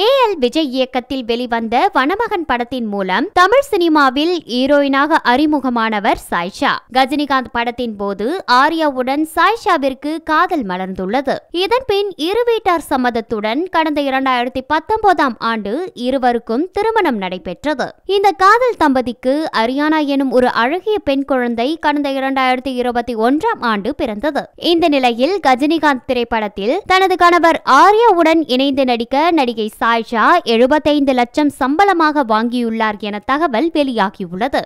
A L Vijay இயக்கத்தில் வெளிவந்த வனமகன் படத்தின் மூலம் தமிழ் சினிமாவில் ஹீரோயினாக அறிமுகமானவர் சாய்ஷா கஜினிகாந்த் படத்தின் போது ஆர்யாவுடன் சாய்ஷாவிற்கு காதல் மலர்ந்துள்ளது இதன்பின் இரு வீட்டார் சம்மதத்துடன் கடந்த இரண்டாயிரத்தி பத்தொன்பதாம் ஆண்டு இருவருக்கும் திருமணம் நடைபெற்றது இந்த காதல் தம்பதிக்கு அரியானா எனும் ஒரு அழகிய பெண் குழந்தை கடந்த இரண்டாயிரத்தி இருபத்தி ஒன்றாம் ஆண்டு பிறந்தது இந்த நிலையில் கஜினிகாந்த் திரைப்படத்தில் தனது கணவர் ஆர்யாவுடன் இணைந்து நடிக்க நடிகை சாய்ஷா எழுபத்தைந்து லட்சம் சம்பளமாக வாங்கியுள்ளார் என தகவல் வெளியாகியுள்ளது